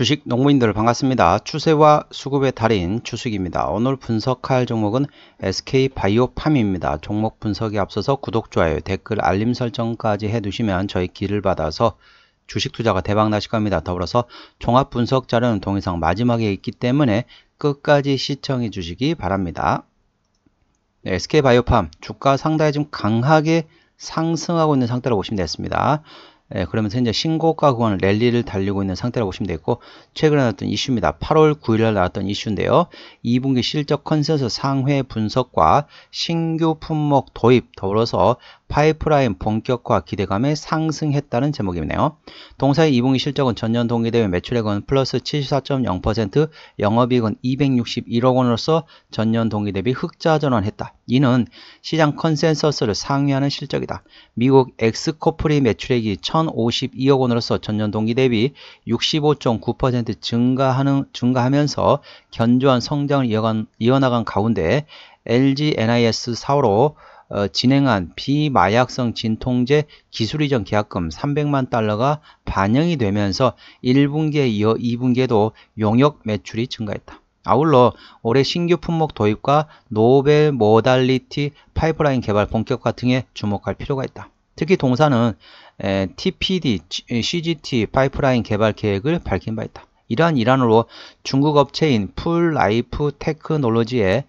주식 농부인들 반갑습니다. 추세와 수급의 달인 추식입니다 오늘 분석할 종목은 SK바이오팜입니다. 종목 분석에 앞서서 구독, 좋아요, 댓글, 알림 설정까지 해두시면 저희 길을 받아서 주식 투자가 대박 나실 겁니다. 더불어서 종합 분석 자료는 동영상 마지막에 있기 때문에 끝까지 시청해 주시기 바랍니다. 네, SK바이오팜 주가 상당히 좀 강하게 상승하고 있는 상태라고 보시면 됐습니다 예, 그러면서 이제 신고가 구간 랠리를 달리고 있는 상태라고 보시면 되고 겠 최근에 나왔던 이슈입니다. 8월 9일 에 나왔던 이슈인데요. 2분기 실적 컨센서 상회 분석과 신규 품목 도입 더불어서 파이프라인 본격화 기대감에 상승했다는 제목이네요. 동사의 이분기 실적은 전년 동기대비 매출액은 플러스 74.0%, 영업이익은 261억 원으로서 전년 동기대비 흑자 전환했다. 이는 시장 컨센서스를 상회하는 실적이다. 미국 엑스코프리 매출액이 1,052억 원으로서 전년 동기대비 65.9% 증가하는, 증가하면서 견조한 성장을 이어간, 이어나간 가운데 LG NIS 사호로 어, 진행한 비마약성 진통제 기술 이전 계약금 300만 달러가 반영이 되면서 1분기에 이어 2분기에도 용역 매출이 증가했다. 아울러 올해 신규 품목 도입과 노벨 모달리티 파이프라인 개발 본격화 등에 주목할 필요가 있다. 특히 동사는 에, TPD, CGT 파이프라인 개발 계획을 밝힌 바 있다. 이러한 일환으로 중국 업체인 풀라이프 테크놀로지의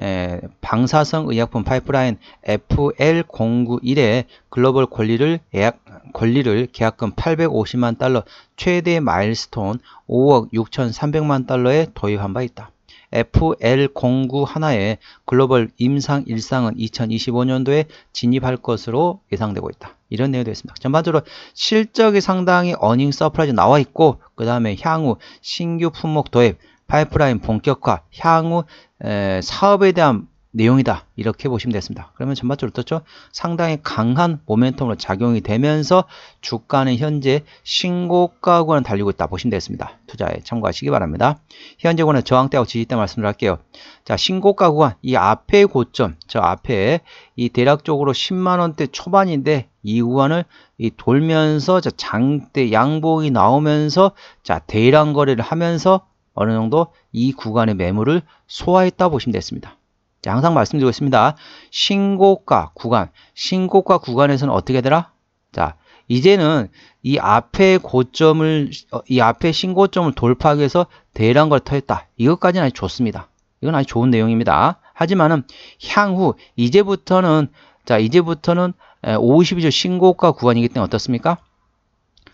에, 예, 방사성 의약품 파이프라인 FL091의 글로벌 권리를 예약, 권리를 계약금 850만 달러 최대 마일스톤 5억 6,300만 달러에 도입한 바 있다. FL09 하나의 글로벌 임상 일상은 2025년도에 진입할 것으로 예상되고 있다. 이런 내용이 되겠습니다. 전반적으로 실적이 상당히 어닝 서프라이즈 나와 있고 그 다음에 향후 신규 품목 도입 파이프라인 본격화, 향후 에, 사업에 대한 내용이다 이렇게 보시면 됐습니다 그러면 전반적으로 어떻죠 상당히 강한 모멘텀으로 작용이 되면서 주가는 현재 신고가 구는 달리고 있다 보시면 됐습니다 투자에 참고하시기 바랍니다 현재 구는 저항대하고 지지대 말씀을 할게요 자 신고가 구가이 앞에 고점 저 앞에 이 대략적으로 10만원대 초반인데 이 구간을 이 돌면서 자 장대 양봉이 나오면서 자 대량 거래를 하면서 어느 정도 이 구간의 매물을 소화했다 보시면 되겠습니다. 자, 항상 말씀드리고 있습니다. 신고가 구간, 신고가 구간에서는 어떻게 되라? 자, 이제는 이 앞에 고점을, 어, 이 앞에 신고점을 돌파하기 위해서 대량 걸터했다. 이것까지는 아주 좋습니다. 이건 아주 좋은 내용입니다. 하지만은 향후, 이제부터는, 자, 이제부터는 5 2조 신고가 구간이기 때문에 어떻습니까?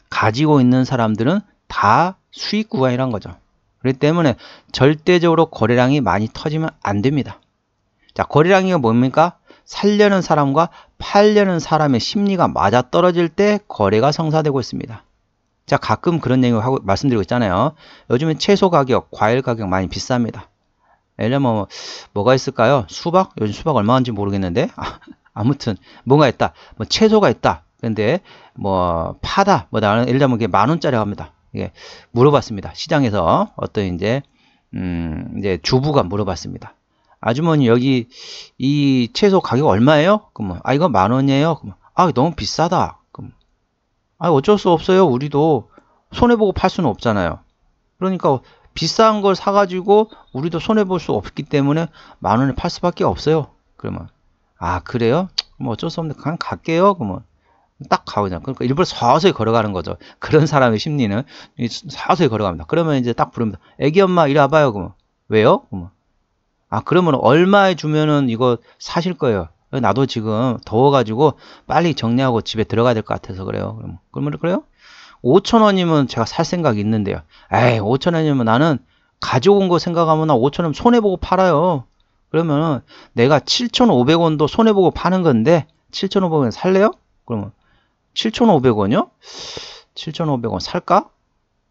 가지고 있는 사람들은 다 수익 구간이란 거죠. 그렇기 때문에 절대적으로 거래량이 많이 터지면 안 됩니다. 자, 거래량이 뭡니까? 살려는 사람과 팔려는 사람의 심리가 맞아 떨어질 때 거래가 성사되고 있습니다. 자, 가끔 그런 얘기 하고 말씀드리고 있잖아요. 요즘에 채소 가격, 과일 가격 많이 비쌉니다. 예를 면 뭐, 뭐가 있을까요? 수박? 요즘 수박 얼마인지 모르겠는데. 아, 무튼 뭔가 있다. 뭐 채소가 있다. 근데 뭐 파다. 뭐 나는 예를 들면 이게 만 원짜리 합니다. 예, 물어봤습니다. 시장에서 어떤 이제 음, 이제 주부가 물어봤습니다. 아주머니 여기 이 채소 가격 얼마예요? 그러아 이거 만 원이에요. 그러아 너무 비싸다. 그럼 아 어쩔 수 없어요. 우리도 손해 보고 팔 수는 없잖아요. 그러니까 비싼 걸 사가지고 우리도 손해 볼수 없기 때문에 만 원에 팔 수밖에 없어요. 그러면 아 그래요? 뭐 어쩔 수 없는데 그냥 갈게요. 그러면 딱 가고 그냥 그러니까 일부러 서서히 걸어가는 거죠. 그런 사람의 심리는 서서히 걸어갑니다. 그러면 이제 딱 부릅니다. 애기 엄마 이리 와봐요. 그러면 왜요? 그러면 아 그러면 얼마에 주면은 이거 사실 거예요. 나도 지금 더워가지고 빨리 정리하고 집에 들어가야 될 것 같아서 그래요. 그러면 그러면 그래요? 5천 원이면 제가 살 생각이 있는데요. 에이 5천 원이면 나는 가져온 거 생각하면 나 5천 원 손해 보고 팔아요. 그러면 내가 7,500원도 손해 보고 파는 건데 7,500원 살래요? 그러면 7,500원이요? 7,500원 살까?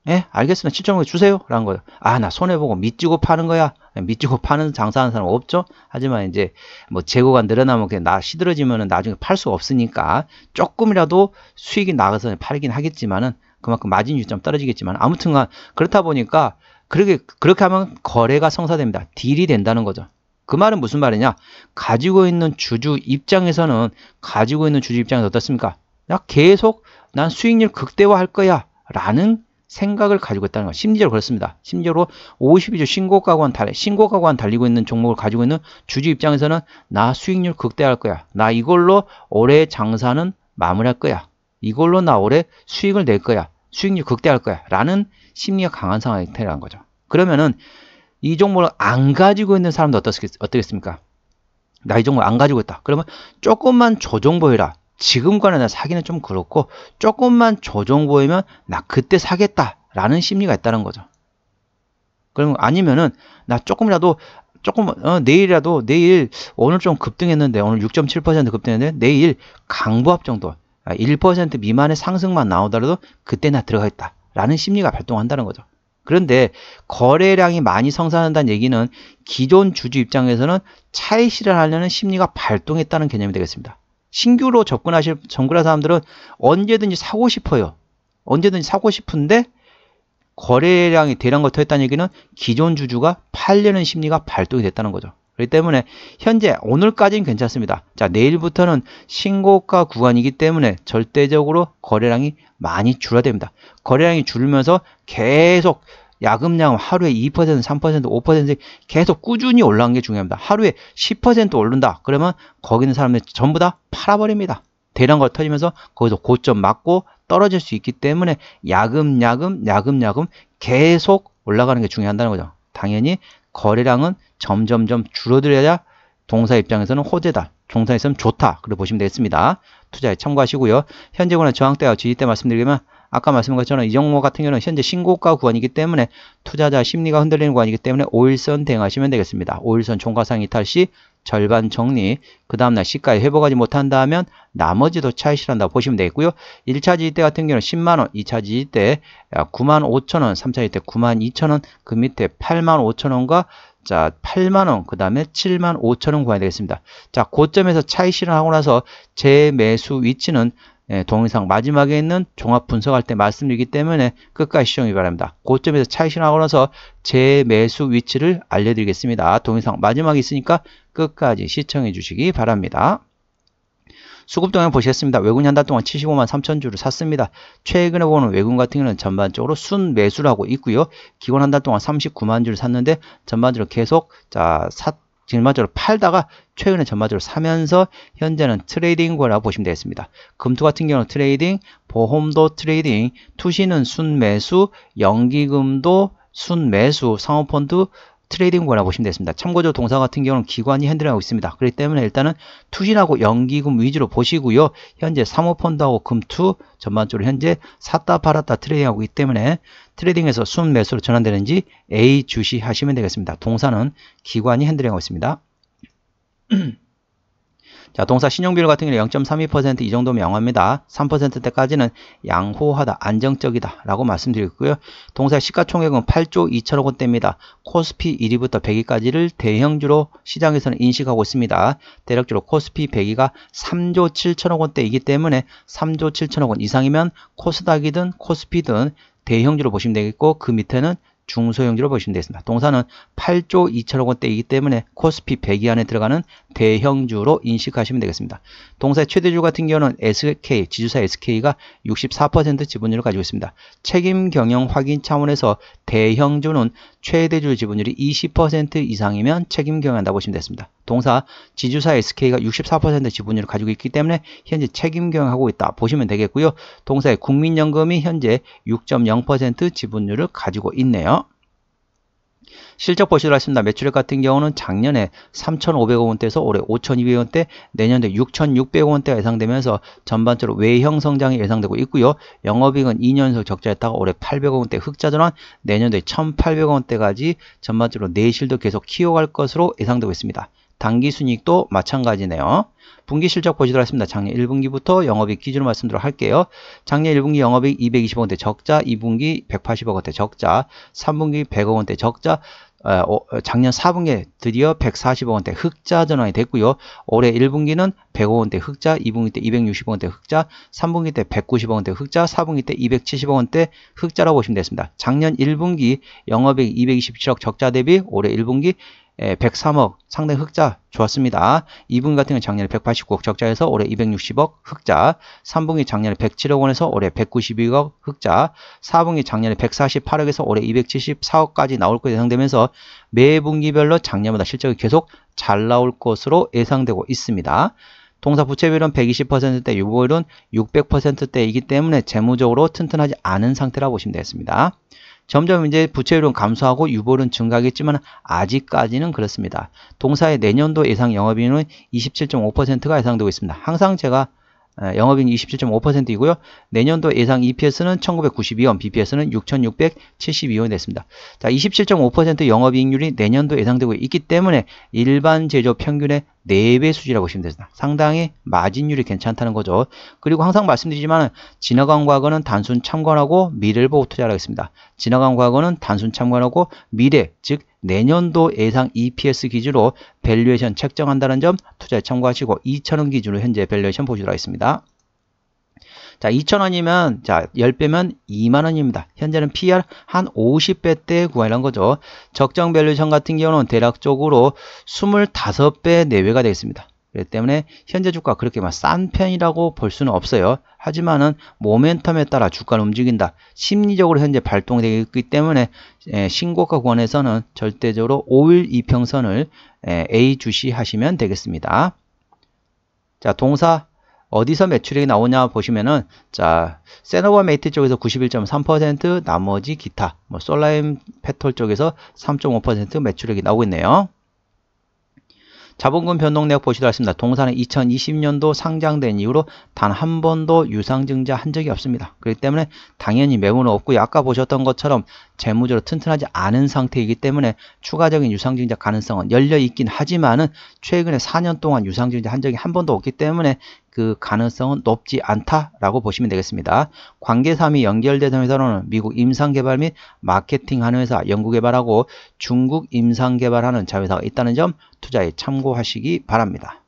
예, 알겠습니다. 7,500원 주세요. 라는 거예요. 아, 나 손해보고 밑지고 파는 거야. 예, 밑지고 파는 장사하는 사람 없죠? 하지만 이제 뭐 재고가 늘어나면 그냥 나 시들어지면은 나중에 팔 수 없으니까 조금이라도 수익이 나가서 팔긴 하겠지만은 그만큼 마진율이 좀 떨어지겠지만 아무튼간 그렇다 보니까 그렇게, 그렇게 하면 거래가 성사됩니다. 딜이 된다는 거죠. 그 말은 무슨 말이냐? 가지고 있는 주주 입장에서는 가지고 있는 주주 입장에서 어떻습니까? 나 계속 난 수익률 극대화할 거야 라는 생각을 가지고 있다는 거심리적으로 그렇습니다. 심지어로 52주 신고가관 달, 신고가관 달리고 있는 종목을 가지고 있는 주주 입장에서는 나 수익률 극대화할 거야. 나 이걸로 올해 장사는 마무리할 거야. 이걸로 나 올해 수익을 낼 거야. 수익률 극대화할 거야. 라는 심리가 강한 상황이 태어난 거죠. 그러면은 이 종목을 안 가지고 있는 사람도 어떻겠, 어떻겠습니까? 나 이 종목 안 가지고 있다. 그러면 조금만 조정 보여라. 지금과는 사기는 좀 그렇고 조금만 조정 보이면 나 그때 사겠다라는 심리가 있다는 거죠. 그럼 아니면은 나 조금이라도 조금 어, 내일이라도 내일 오늘 좀 급등했는데 오늘 6.7% 급등했는데 내일 강부합 정도 1% 아, 미만의 상승만 나오더라도 그때 나 들어가 있다라는 심리가 발동한다는 거죠. 그런데 거래량이 많이 성사한다는 얘기는 기존 주주 입장에서는 차익 실현하려는 심리가 발동했다는 개념이 되겠습니다. 신규로 접근하실 정글라 사람들은 언제든지 사고 싶어요. 언제든지 사고 싶은데 거래량이 대량 거토했다는 얘기는 기존 주주가 팔려는 심리가 발동이 됐다는 거죠. 그렇기 때문에 현재 오늘까지는 괜찮습니다. 자 내일부터는 신고가 구간이기 때문에 절대적으로 거래량이 많이 줄어듭니다 거래량이 줄면서 계속 야금야금 하루에 2%, 3%, 5% 계속 꾸준히 올라간 게 중요합니다. 하루에 10% 오른다. 그러면 거기 있는 사람들 전부 다 팔아버립니다. 대량 걸 터지면서 거기서 고점 맞고 떨어질 수 있기 때문에 야금야금 야금야금 계속 올라가는 게 중요하다는 거죠. 당연히 거래량은 점점점 줄어들어야 동사 입장에서는 호재다. 종사에서는 좋다. 그렇게 보시면 되겠습니다. 투자에 참고하시고요. 현재 권한 저항대와 지지대 말씀드리면 아까 말씀한 것처럼 이 종목 같은 경우는 현재 신고가 구간이기 때문에 투자자 심리가 흔들리는 구간이기 때문에 5일선 대응하시면 되겠습니다. 5일선 종가상 이탈 시 절반 정리, 그 다음날 시가에 회복하지 못한다면 나머지도 차이실한다 보시면 되겠고요. 1차 지지대 같은 경우는 10만원, 2차 지지대 9만 5천원, 3차 지지대 9만 2천원, 그 밑에 8만 5천원과 자 8만원 그 다음에 7만 5천원 구해이 되겠습니다 자 고점에서 차이 실현하고 나서 재매수 위치는 동영상 예, 마지막에 있는 종합 분석할 때 말씀드리기 때문에 끝까지 시청해 바랍니다. 고점에서 차이신하고 나서 재 매수 위치를 알려드리겠습니다. 동영상 마지막에 있으니까 끝까지 시청해 주시기 바랍니다. 수급동향 보셨습니다 외국인 한 달 동안 75만 3천 주를 샀습니다. 최근에 보는 외국인 같은 경우는 전반적으로 순매수를 하고 있고요. 기관 한달 동안 39만 주를 샀는데 전반적으로 계속 자 샀. 전반적으로 팔다가 최근에 전반적으로 사면서 현재는 트레이딩거라고 보시면 되겠습니다. 금투 같은 경우는 트레이딩, 보험도 트레이딩, 투시는 순매수, 연기금도 순매수, 상호펀드 트레이딩거라고 보시면 되겠습니다. 참고적으로 동사 같은 경우는 기관이 핸들하고 있습니다. 그렇기 때문에 일단은 투신하고 연기금 위주로 보시고요. 현재 사모펀드하고 금투 전반적으로 현재 샀다 팔았다 트레이딩하고 있기 때문에 트레이딩에서 순 매수로 전환되는지 A 주시 하시면 되겠습니다. 동사는 기관이 핸들링하고 있습니다. 자, 동사 신용비율 같은 경우 0.32%이 정도면 영합니다. 3%대까지는 양호하다, 안정적이다 라고 말씀드렸고요. 동사 의 시가총액은 8조 2천억 원대입니다. 코스피 1위부터 100위까지를 대형주로 시장에서는 인식하고 있습니다. 대략적으로 코스피 100위가 3조 7천억 원대이기 때문에 3조 7천억 원 이상이면 코스닥이든 코스피든 대형주로 보시면 되겠고 그 밑에는 중소형주로 보시면 되겠습니다. 동사는 8조 2천억 원대이기 때문에 코스피 100위 안에 들어가는 대형주로 인식하시면 되겠습니다. 동사의 최대주 같은 경우는 SK, 지주사 SK가 64% 지분율을 가지고 있습니다. 책임 경영 확인 차원에서 대형주는 최대주 지분율이 20% 이상이면 책임 경영한다 고 보시면 되겠습니다. 동사 지주사 SK가 64% 지분율을 가지고 있기 때문에 현재 책임 경영하고 있다 보시면 되겠고요. 동사의 국민연금이 현재 6.0% 지분율을 가지고 있네요. 실적 보시라했습니다 매출액 같은 경우는 작년에 3,500원대에서 올해 5,200원대, 내년에 6,600원대가 예상되면서 전반적으로 외형 성장이 예상되고 있고요. 영업이익은 2년속 적자였다가 올해 800원대 흑자 전환, 내년도에 1,800원대까지 전반적으로 내실도 계속 키워갈 것으로 예상되고 있습니다. 단기 순이익도 마찬가지네요. 분기 실적 보시도록 하겠습니다. 작년 1분기부터 영업이익 기준으로 말씀드려 할게요. 작년 1분기 영업이익 220억원대 적자, 2분기 180억원대 적자, 3분기 100억원대 적자, 어, 어, 작년 4분기에 드디어 140억원대 흑자 전환이 됐고요. 올해 1분기는 1 0 0억원대 흑자, 2분기 때 260원대 억 흑자, 3분기 때 190원대 억 흑자, 4분기 때 270원대 억 흑자라고 보시면 되겠습니다. 작년 1분기 영업이익 227억 적자 대비 올해 1분기 103억 예, 상대 흑자 좋았습니다. 2분 같은 경우 는 작년에 189억 적자에서 올해 260억 흑자 3분기 작년에 107억 원에서 올해 192억 흑자 4분기 작년에 148억에서 올해 274억까지 나올 것으로 예상되면서 매 분기별로 작년보다 실적이 계속 잘 나올 것으로 예상되고 있습니다. 동사 부채비율은 120%대, 유보율은 600%대이기 때문에 재무적으로 튼튼하지 않은 상태라고 보시면 되겠습니다. 점점 이제 부채율은 감소하고 유보율은 증가하겠지만 아직까지는 그렇습니다. 동사의 내년도 예상 영업이익은 27.5%가 예상되고 있습니다. 항상 제가 아, 영업이익 27.5%이고요. 내년도 예상 EPS는 1992원, BPS는 6672원이 됐습니다. 자, 27.5% 영업이익률이 내년도 예상되고 있기 때문에 일반 제조 평균의 4배 수준이라고 보시면 됩니다. 상당히 마진율이 괜찮다는 거죠. 그리고 항상 말씀드리지만 지나간 과거는 단순 참관하고 미래를 보고 투자하겠습니다. 지나간 과거는 단순 참관하고 미래, 즉 내년도 예상 EPS 기준으로 밸류에이션 책정한다는 점 투자에 참고하시고 2천원 기준으로 현재 밸류에이션 보시도록 하겠습니다. 자, 2,000원이면, 자, 10배면 2만원입니다. 현재는 PR 한 50배대 구하는 거죠. 적정 밸류션 같은 경우는 대략적으로 25배 내외가 되겠습니다. 그렇기 때문에 현재 주가 그렇게 막 싼 편이라고 볼 수는 없어요. 하지만은 모멘텀에 따라 주가는 움직인다. 심리적으로 현재 발동되기 때문에 예, 신고가 구간에서는 절대적으로 5일 이평선을 예, A 주시하시면 되겠습니다. 자 동사 어디서 매출액이 나오냐 보시면은 자 세노바 메이트 쪽에서 91.3% 나머지 기타 뭐 솔라임 페톨 쪽에서 3.5% 매출액이 나오고 있네요. 자본금 변동내역 보시도 알습니다. 동산는 2020년도 상장된 이후로 단 한 번도 유상증자 한 적이 없습니다. 그렇기 때문에 당연히 매물은 없고요. 아까 보셨던 것처럼 재무적으로 튼튼하지 않은 상태이기 때문에 추가적인 유상증자 가능성은 열려있긴 하지만은 최근에 4년 동안 유상증자 한 적이 한 번도 없기 때문에 그 가능성은 높지 않다라고 보시면 되겠습니다. 관계사이 연결되는 회사로는 미국 임상개발 및 마케팅하는 회사, 연구개발하고 중국 임상개발하는 자회사가 있다는 점 투자에 참고하시기 바랍니다.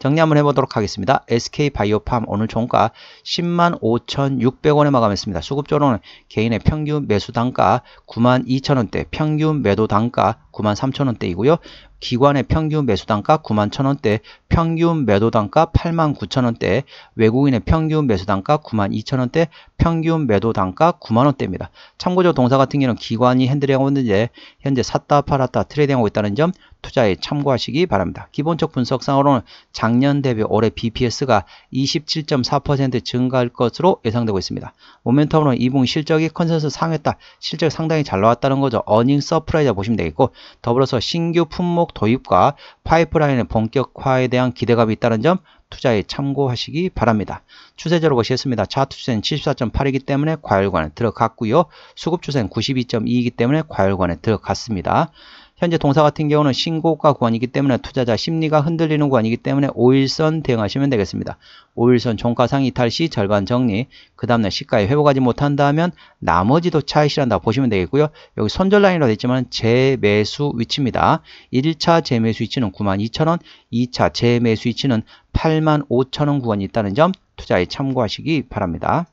정리 한번 해보도록 하겠습니다. SK바이오팜 오늘 종가 10만 5,600원에 마감했습니다. 수급조로는 개인의 평균 매수 단가 9만 2천원대, 평균 매도 단가 9만 3천원대이고요. 기관의 평균 매수단가 9만 0원대 평균 매도단가 8만 9 0원대 외국인의 평균 매수단가 9만 2 0원대 평균 매도단가 9만원대입니다. 참고적으로 동사 같은 경우는 기관이 핸들링하고 있는데 현재 샀다 팔았다 트레이딩하고 있다는 점 투자에 참고하시기 바랍니다. 기본적 분석상으로는 작년 대비 올해 BPS가 27.4% 증가할 것으로 예상되고 있습니다. 모멘텀으로는 이분 실적이 컨센서 상했다. 실적이 상당히 잘 나왔다는 거죠. 어닝 서프라이즈 보시면 되겠고 더불어서 신규 품목 항목 도입과 파이프라인의 본격화에 대한 기대감이 있다는 점 투자에 참고하시기 바랍니다. 추세적으로 보시겠습니다. 차트 추세는 74.8이기 때문에 과열관에 들어갔고요. 수급 추세는 92.2이기 때문에 과열관에 들어갔습니다. 현재 동사 같은 경우는 신고가 구간이기 때문에 투자자 심리가 흔들리는 구간이기 때문에 5일선 대응하시면 되겠습니다. 5일선 종가상 이탈 시 절반 정리, 그 다음날 시가에 회복하지 못한다면 나머지도 차이시현다 보시면 되겠고요. 여기 손절라인이라고 했지만 재매수 위치입니다. 1차 재매수 위치는 92,000원, 2차 재매수 위치는 85,000원 구간이 있다는 점 투자에 참고하시기 바랍니다.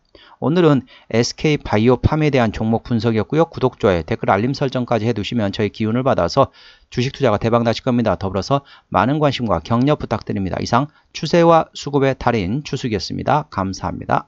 오늘은 SK 바이오팜에 대한 종목 분석이었고요. 구독, 좋아요, 댓글, 알림 설정까지 해두시면 저희 기운을 받아서 주식 투자가 대박 나실 겁니다. 더불어서 많은 관심과 격려 부탁드립니다. 이상 추세와 수급의 달인 추수기였습니다. 감사합니다.